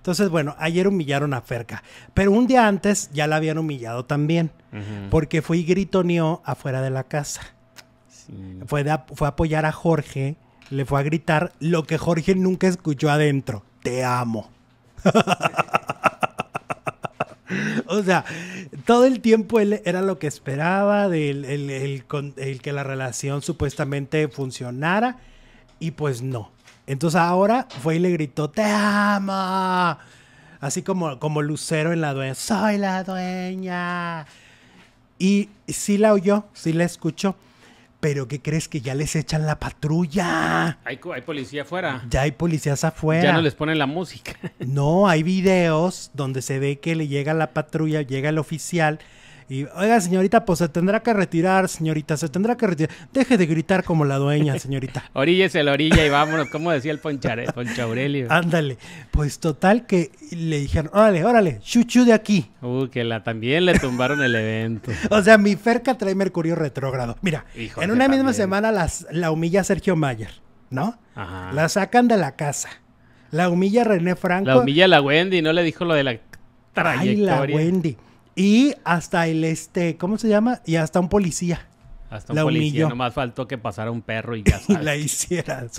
Entonces, bueno, ayer humillaron a Ferca, pero un día antes ya la habían humillado también, porque fue y gritoneó afuera de la casa. Fue, fue a apoyar a Jorge, le fue a gritar lo que Jorge nunca escuchó adentro, te amo. o sea, todo el tiempo él era lo que esperaba, del, el que la relación supuestamente funcionara y pues no. Entonces ahora fue y le gritó, te amo. Así como, como Lucero en la dueña, soy la dueña. Y sí la oyó, sí la escuchó. Pero ¿qué crees que ya les echan la patrulla? Hay, hay, policía afuera. Ya hay policías afuera. Ya no les ponen la música. No, hay videos donde se ve que le llega la patrulla, llega el oficial y, oiga, señorita, pues se tendrá que retirar, señorita, se tendrá que retirar. Deje de gritar como la dueña, señorita. Oríllese la orilla y vámonos, como decía el Poncha Aurelio. Ándale, pues total que le dijeron, órale, órale, chuchu de aquí. Uh, que la también le tumbaron el evento. o sea, mi ferca trae Mercurio retrógrado. Mira, en una misma semana las, la humilla Sergio Mayer, ¿no? Ajá. La sacan de la casa. La humilla René Franco. La humilla la Wendy, no le dijo lo de la trayectoria. Ay, la Wendy. Y hasta el este, ¿cómo se llama? Y hasta un policía. Hasta un policía, no nomás faltó que pasara un perro y ya Y la hiciera.